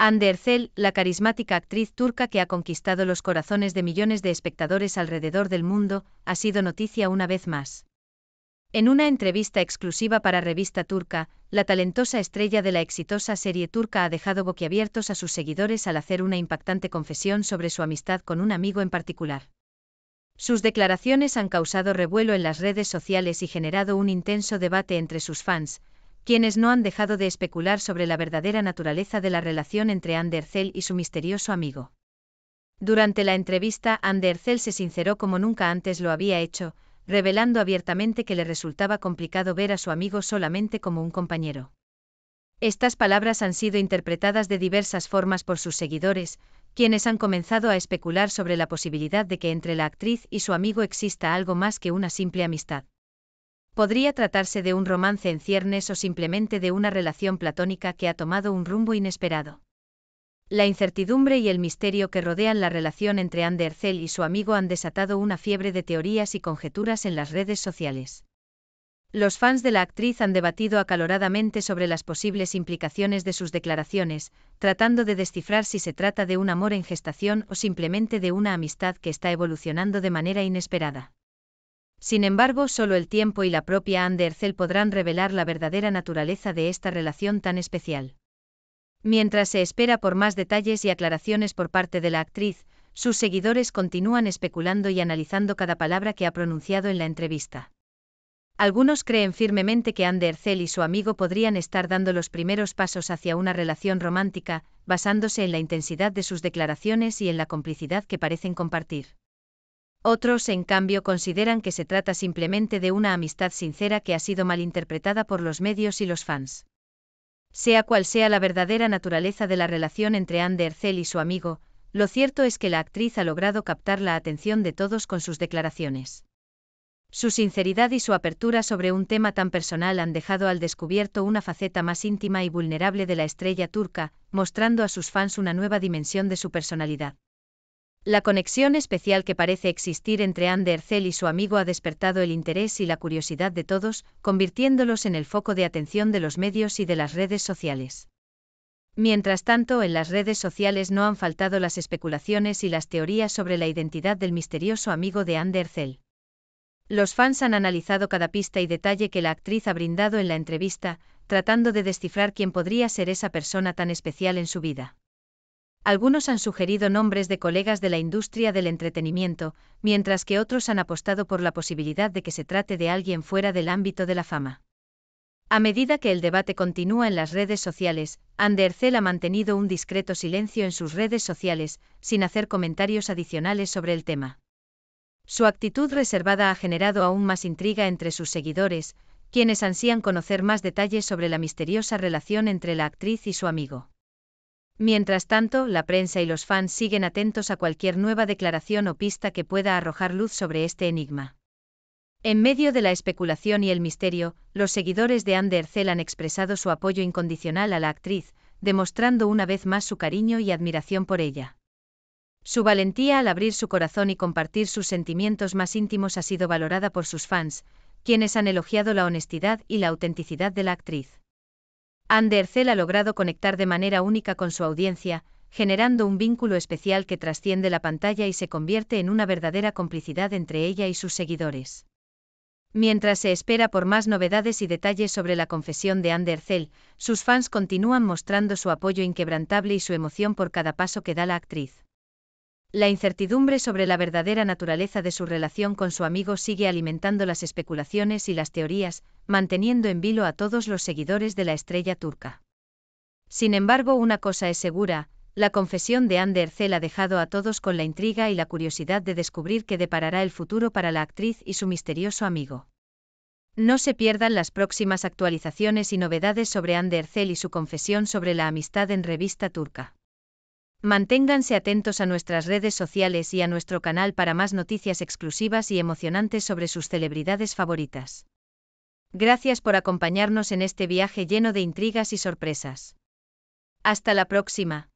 Hande la carismática actriz turca que ha conquistado los corazones de millones de espectadores alrededor del mundo, ha sido noticia una vez más. En una entrevista exclusiva para Revista Turca, la talentosa estrella de la exitosa serie turca ha dejado boquiabiertos a sus seguidores al hacer una impactante confesión sobre su amistad con un amigo en particular. Sus declaraciones han causado revuelo en las redes sociales y generado un intenso debate entre sus fans, quienes no han dejado de especular sobre la verdadera naturaleza de la relación entre Andercel y su misterioso amigo. Durante la entrevista, Andercel se sinceró como nunca antes lo había hecho, revelando abiertamente que le resultaba complicado ver a su amigo solamente como un compañero. Estas palabras han sido interpretadas de diversas formas por sus seguidores, quienes han comenzado a especular sobre la posibilidad de que entre la actriz y su amigo exista algo más que una simple amistad. Podría tratarse de un romance en ciernes o simplemente de una relación platónica que ha tomado un rumbo inesperado. La incertidumbre y el misterio que rodean la relación entre Andercel y su amigo han desatado una fiebre de teorías y conjeturas en las redes sociales. Los fans de la actriz han debatido acaloradamente sobre las posibles implicaciones de sus declaraciones, tratando de descifrar si se trata de un amor en gestación o simplemente de una amistad que está evolucionando de manera inesperada. Sin embargo, solo el tiempo y la propia Andercel podrán revelar la verdadera naturaleza de esta relación tan especial. Mientras se espera por más detalles y aclaraciones por parte de la actriz, sus seguidores continúan especulando y analizando cada palabra que ha pronunciado en la entrevista. Algunos creen firmemente que Andercel y su amigo podrían estar dando los primeros pasos hacia una relación romántica, basándose en la intensidad de sus declaraciones y en la complicidad que parecen compartir. Otros, en cambio, consideran que se trata simplemente de una amistad sincera que ha sido malinterpretada por los medios y los fans. Sea cual sea la verdadera naturaleza de la relación entre Anne Ercel y su amigo, lo cierto es que la actriz ha logrado captar la atención de todos con sus declaraciones. Su sinceridad y su apertura sobre un tema tan personal han dejado al descubierto una faceta más íntima y vulnerable de la estrella turca, mostrando a sus fans una nueva dimensión de su personalidad. La conexión especial que parece existir entre Ercel y su amigo ha despertado el interés y la curiosidad de todos, convirtiéndolos en el foco de atención de los medios y de las redes sociales. Mientras tanto, en las redes sociales no han faltado las especulaciones y las teorías sobre la identidad del misterioso amigo de Ercel. Los fans han analizado cada pista y detalle que la actriz ha brindado en la entrevista, tratando de descifrar quién podría ser esa persona tan especial en su vida. Algunos han sugerido nombres de colegas de la industria del entretenimiento, mientras que otros han apostado por la posibilidad de que se trate de alguien fuera del ámbito de la fama. A medida que el debate continúa en las redes sociales, Andercel ha mantenido un discreto silencio en sus redes sociales, sin hacer comentarios adicionales sobre el tema. Su actitud reservada ha generado aún más intriga entre sus seguidores, quienes ansían conocer más detalles sobre la misteriosa relación entre la actriz y su amigo. Mientras tanto, la prensa y los fans siguen atentos a cualquier nueva declaración o pista que pueda arrojar luz sobre este enigma. En medio de la especulación y el misterio, los seguidores de Andercel han expresado su apoyo incondicional a la actriz, demostrando una vez más su cariño y admiración por ella. Su valentía al abrir su corazón y compartir sus sentimientos más íntimos ha sido valorada por sus fans, quienes han elogiado la honestidad y la autenticidad de la actriz. Andercel ha logrado conectar de manera única con su audiencia, generando un vínculo especial que trasciende la pantalla y se convierte en una verdadera complicidad entre ella y sus seguidores. Mientras se espera por más novedades y detalles sobre la confesión de Andercel, sus fans continúan mostrando su apoyo inquebrantable y su emoción por cada paso que da la actriz. La incertidumbre sobre la verdadera naturaleza de su relación con su amigo sigue alimentando las especulaciones y las teorías, manteniendo en vilo a todos los seguidores de la estrella turca. Sin embargo, una cosa es segura, la confesión de Ander ha dejado a todos con la intriga y la curiosidad de descubrir qué deparará el futuro para la actriz y su misterioso amigo. No se pierdan las próximas actualizaciones y novedades sobre Andercel y su confesión sobre la amistad en revista turca. Manténganse atentos a nuestras redes sociales y a nuestro canal para más noticias exclusivas y emocionantes sobre sus celebridades favoritas. Gracias por acompañarnos en este viaje lleno de intrigas y sorpresas. Hasta la próxima.